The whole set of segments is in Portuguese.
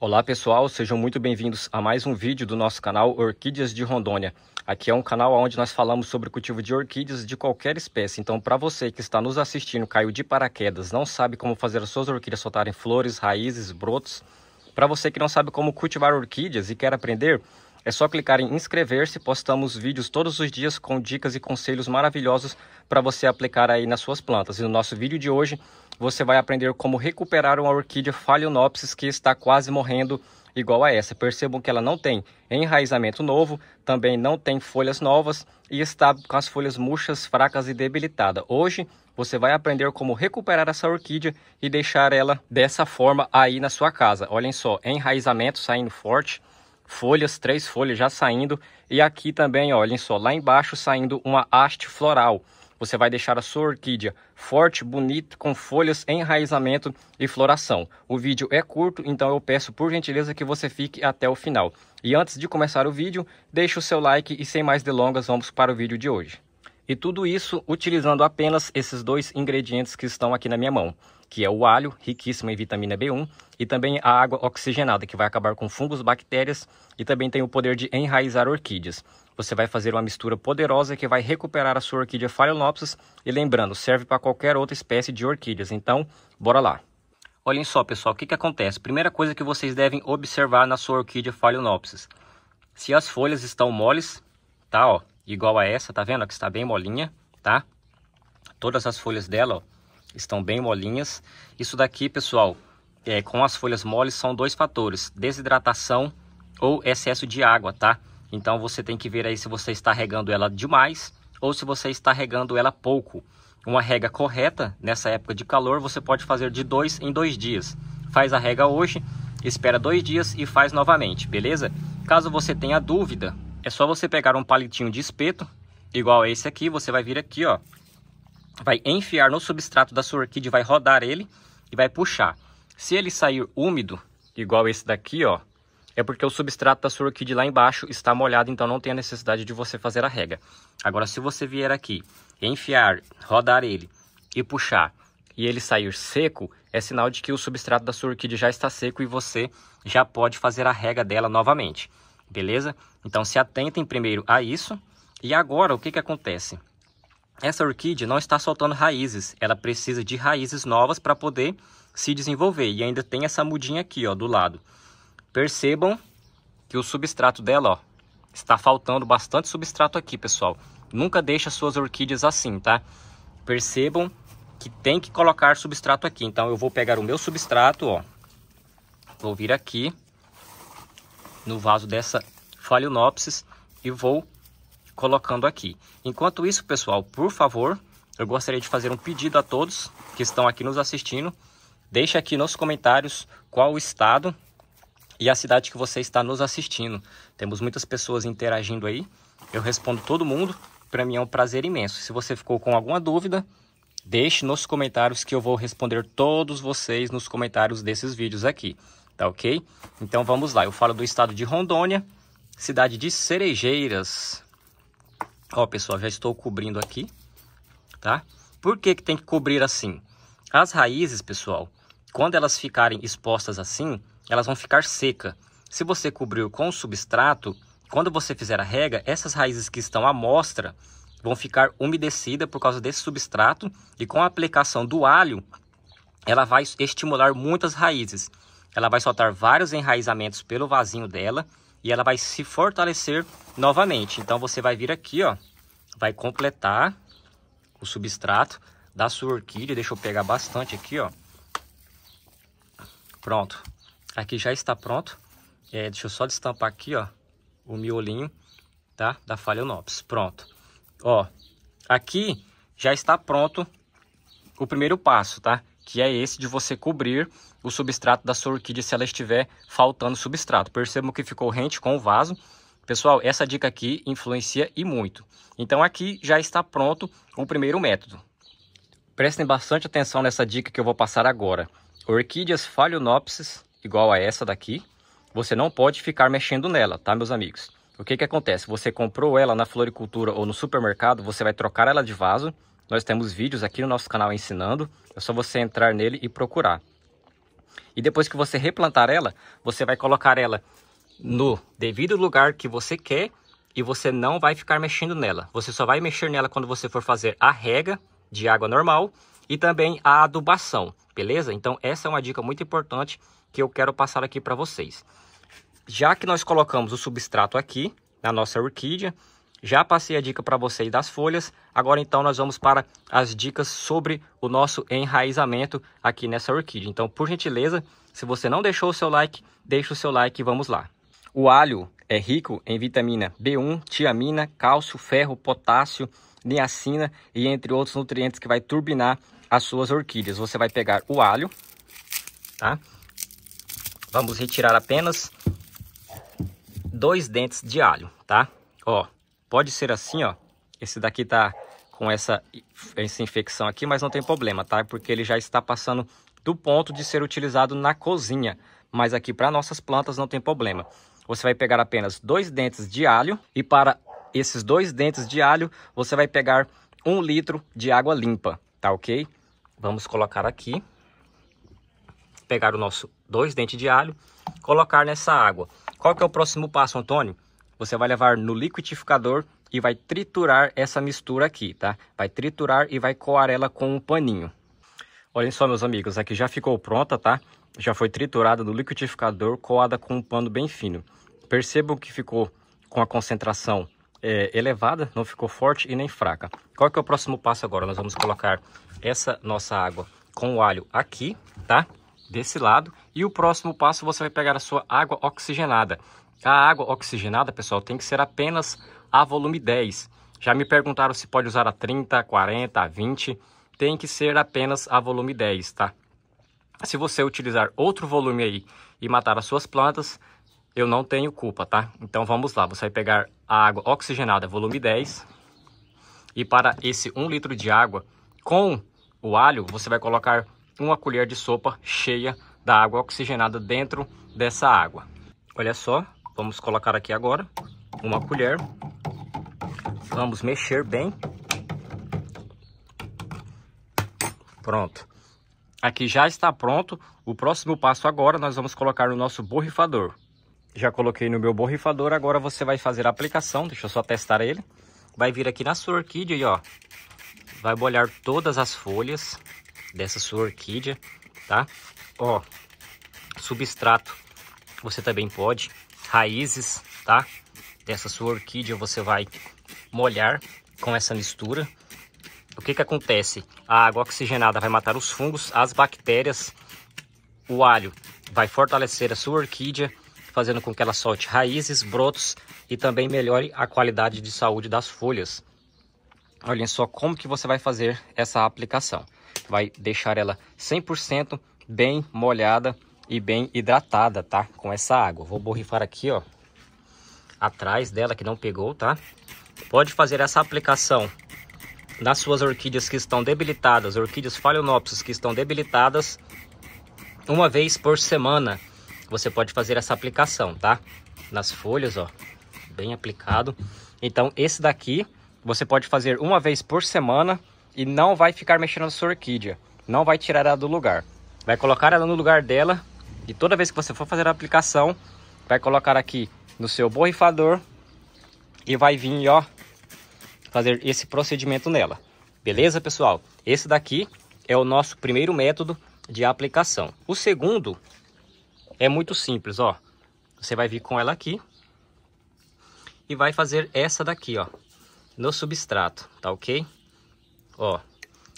Olá pessoal, sejam muito bem-vindos a mais um vídeo do nosso canal Orquídeas de Rondônia. Aqui é um canal onde nós falamos sobre o cultivo de orquídeas de qualquer espécie. Então, para você que está nos assistindo, caiu de paraquedas, não sabe como fazer as suas orquídeas soltarem flores, raízes, brotos. Para você que não sabe como cultivar orquídeas e quer aprender, é só clicar em inscrever-se. Postamos vídeos todos os dias com dicas e conselhos maravilhosos para você aplicar aí nas suas plantas. E no nosso vídeo de hoje, você vai aprender como recuperar uma orquídea Phalaenopsis que está quase morrendo igual a essa. Percebam que ela não tem enraizamento novo, também não tem folhas novas e está com as folhas murchas, fracas e debilitada. Hoje você vai aprender como recuperar essa orquídea e deixar ela dessa forma aí na sua casa. Olhem só, enraizamento saindo forte, folhas, três folhas já saindo e aqui também, olhem só, lá embaixo saindo uma haste floral. Você vai deixar a sua orquídea forte, bonita, com folhas, enraizamento e floração. O vídeo é curto, então eu peço por gentileza que você fique até o final. E antes de começar o vídeo, deixe o seu like e sem mais delongas, vamos para o vídeo de hoje. E tudo isso utilizando apenas esses dois ingredientes que estão aqui na minha mão, que é o alho, riquíssimo em vitamina B1, e também a água oxigenada, que vai acabar com fungos, bactérias, e também tem o poder de enraizar orquídeas você vai fazer uma mistura poderosa que vai recuperar a sua orquídea Phalaenopsis e lembrando, serve para qualquer outra espécie de orquídeas. Então, bora lá. Olhem só, pessoal, o que, que acontece? Primeira coisa que vocês devem observar na sua orquídea Phalaenopsis. Se as folhas estão moles, tá, ó, igual a essa, tá vendo? Que está bem molinha, tá? Todas as folhas dela, ó, estão bem molinhas. Isso daqui, pessoal, é, com as folhas moles são dois fatores, desidratação ou excesso de água, tá? Então você tem que ver aí se você está regando ela demais ou se você está regando ela pouco. Uma rega correta nessa época de calor você pode fazer de dois em dois dias. Faz a rega hoje, espera dois dias e faz novamente, beleza? Caso você tenha dúvida, é só você pegar um palitinho de espeto, igual a esse aqui, você vai vir aqui, ó. Vai enfiar no substrato da sua orquídea, vai rodar ele e vai puxar. Se ele sair úmido, igual esse daqui, ó, é porque o substrato da sua orquídea lá embaixo está molhado, então não tem a necessidade de você fazer a rega. Agora, se você vier aqui, enfiar, rodar ele e puxar, e ele sair seco, é sinal de que o substrato da sua orquídea já está seco e você já pode fazer a rega dela novamente, beleza? Então se atentem primeiro a isso. E agora, o que, que acontece? Essa orquídea não está soltando raízes, ela precisa de raízes novas para poder se desenvolver. E ainda tem essa mudinha aqui ó, do lado. Percebam que o substrato dela, ó, está faltando bastante substrato aqui, pessoal. Nunca deixe as suas orquídeas assim, tá? Percebam que tem que colocar substrato aqui. Então, eu vou pegar o meu substrato, ó. Vou vir aqui no vaso dessa Phalaenopsis e vou colocando aqui. Enquanto isso, pessoal, por favor, eu gostaria de fazer um pedido a todos que estão aqui nos assistindo. Deixe aqui nos comentários qual o estado e a cidade que você está nos assistindo. Temos muitas pessoas interagindo aí. Eu respondo todo mundo. Para mim é um prazer imenso. Se você ficou com alguma dúvida, deixe nos comentários que eu vou responder todos vocês nos comentários desses vídeos aqui, tá ok? Então vamos lá, eu falo do estado de Rondônia, cidade de Cerejeiras. Ó pessoal, já estou cobrindo aqui, tá? Por que, que tem que cobrir assim? As raízes, pessoal, quando elas ficarem expostas assim, elas vão ficar seca. Se você cobriu com substrato, quando você fizer a rega, essas raízes que estão à mostra vão ficar umedecidas por causa desse substrato e com a aplicação do alho, ela vai estimular muitas raízes. Ela vai soltar vários enraizamentos pelo vasinho dela e ela vai se fortalecer novamente. Então você vai vir aqui, ó, vai completar o substrato da sua orquídea. Deixa eu pegar bastante aqui, ó. Pronto. Aqui já está pronto. É, deixa eu só destampar aqui, ó, o miolinho, tá? Da Phalaenopsis. Pronto. Ó, aqui já está pronto o primeiro passo, tá? Que é esse de você cobrir o substrato da sua orquídea se ela estiver faltando substrato. Percebam que ficou rente com o vaso. Pessoal, essa dica aqui influencia e muito. Então aqui já está pronto o primeiro método. Prestem bastante atenção nessa dica que eu vou passar agora. Orquídeas Phalaenopsis igual a essa daqui, você não pode ficar mexendo nela, tá, meus amigos? O que que acontece? Você comprou ela na floricultura ou no supermercado, você vai trocar ela de vaso. Nós temos vídeos aqui no nosso canal ensinando, é só você entrar nele e procurar. E depois que você replantar ela, você vai colocar ela no devido lugar que você quer e você não vai ficar mexendo nela. Você só vai mexer nela quando você for fazer a rega de água normal e também a adubação, beleza? Então essa é uma dica muito importante que eu quero passar aqui para vocês. Já que nós colocamos o substrato aqui na nossa orquídea, já passei a dica para vocês das folhas, agora então nós vamos para as dicas sobre o nosso enraizamento aqui nessa orquídea. Então, por gentileza, se você não deixou o seu like, deixa o seu like e vamos lá. O alho é rico em vitamina B1, tiamina, cálcio, ferro, potássio, niacina e entre outros nutrientes que vai turbinar as suas orquídeas. Você vai pegar o alho, tá? vamos retirar apenas dois dentes de alho, tá? Ó, pode ser assim, ó. Esse daqui tá com essa, essa infecção aqui, mas não tem problema, tá? Porque ele já está passando do ponto de ser utilizado na cozinha. Mas aqui para nossas plantas não tem problema. Você vai pegar apenas dois dentes de alho e para esses dois dentes de alho, você vai pegar um litro de água limpa, tá ok? Vamos colocar aqui pegar o nosso dois dentes de alho, colocar nessa água. Qual que é o próximo passo, Antônio? Você vai levar no liquidificador e vai triturar essa mistura aqui, tá? Vai triturar e vai coar ela com um paninho. Olhem só, meus amigos, aqui já ficou pronta, tá? Já foi triturada no liquidificador, coada com um pano bem fino. Percebam que ficou com a concentração é, elevada, não ficou forte e nem fraca. Qual que é o próximo passo agora? Nós vamos colocar essa nossa água com o alho aqui, tá? desse lado e o próximo passo você vai pegar a sua água oxigenada. A água oxigenada, pessoal, tem que ser apenas a volume 10. Já me perguntaram se pode usar a 30, 40, a 20. Tem que ser apenas a volume 10, tá? Se você utilizar outro volume aí e matar as suas plantas, eu não tenho culpa, tá? Então vamos lá, você vai pegar a água oxigenada volume 10 e para esse 1 litro de água com o alho, você vai colocar uma colher de sopa cheia da água oxigenada dentro dessa água. Olha só, vamos colocar aqui agora uma colher. Vamos mexer bem. Pronto. Aqui já está pronto. O próximo passo agora nós vamos colocar no nosso borrifador. Já coloquei no meu borrifador, agora você vai fazer a aplicação. Deixa eu só testar ele. Vai vir aqui na sua orquídea e ó, vai molhar todas as folhas dessa sua orquídea, tá? Ó, substrato você também pode, raízes, tá? Dessa sua orquídea você vai molhar com essa mistura. O que que acontece? A água oxigenada vai matar os fungos, as bactérias, o alho vai fortalecer a sua orquídea, fazendo com que ela solte raízes, brotos e também melhore a qualidade de saúde das folhas olhem só como que você vai fazer essa aplicação. Vai deixar ela 100% bem molhada e bem hidratada, tá? Com essa água. Vou borrifar aqui, ó, atrás dela que não pegou, tá? Pode fazer essa aplicação nas suas orquídeas que estão debilitadas, orquídeas phalaenopsis que estão debilitadas, uma vez por semana você pode fazer essa aplicação, tá? Nas folhas, ó, bem aplicado. Então esse daqui você pode fazer uma vez por semana e não vai ficar mexendo na sua orquídea. Não vai tirar ela do lugar. Vai colocar ela no lugar dela e toda vez que você for fazer a aplicação, vai colocar aqui no seu borrifador e vai vir, ó, fazer esse procedimento nela. Beleza, pessoal? Esse daqui é o nosso primeiro método de aplicação. O segundo é muito simples, ó. Você vai vir com ela aqui e vai fazer essa daqui, ó no substrato, tá ok? Ó,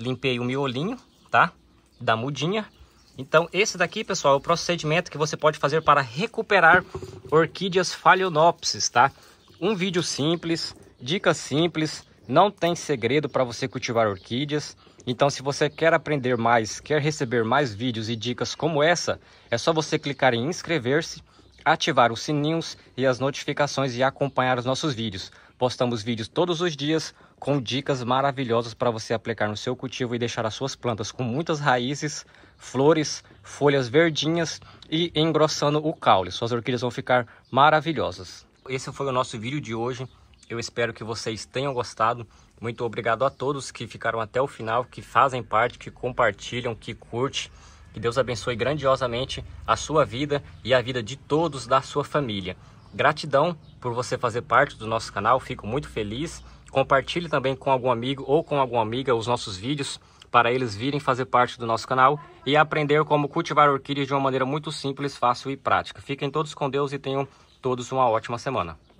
limpei o miolinho, tá? Da mudinha. Então, esse daqui, pessoal, é o procedimento que você pode fazer para recuperar orquídeas phalaenopsis, tá? Um vídeo simples, dicas simples, não tem segredo para você cultivar orquídeas. Então, se você quer aprender mais, quer receber mais vídeos e dicas como essa, é só você clicar em inscrever-se, ativar os sininhos e as notificações e acompanhar os nossos vídeos. Postamos vídeos todos os dias com dicas maravilhosas para você aplicar no seu cultivo e deixar as suas plantas com muitas raízes, flores, folhas verdinhas e engrossando o caule. Suas orquídeas vão ficar maravilhosas. Esse foi o nosso vídeo de hoje. Eu espero que vocês tenham gostado. Muito obrigado a todos que ficaram até o final, que fazem parte, que compartilham, que curte. Que Deus abençoe grandiosamente a sua vida e a vida de todos da sua família. Gratidão por você fazer parte do nosso canal, fico muito feliz. Compartilhe também com algum amigo ou com alguma amiga os nossos vídeos para eles virem fazer parte do nosso canal e aprender como cultivar orquídeas de uma maneira muito simples, fácil e prática. Fiquem todos com Deus e tenham todos uma ótima semana.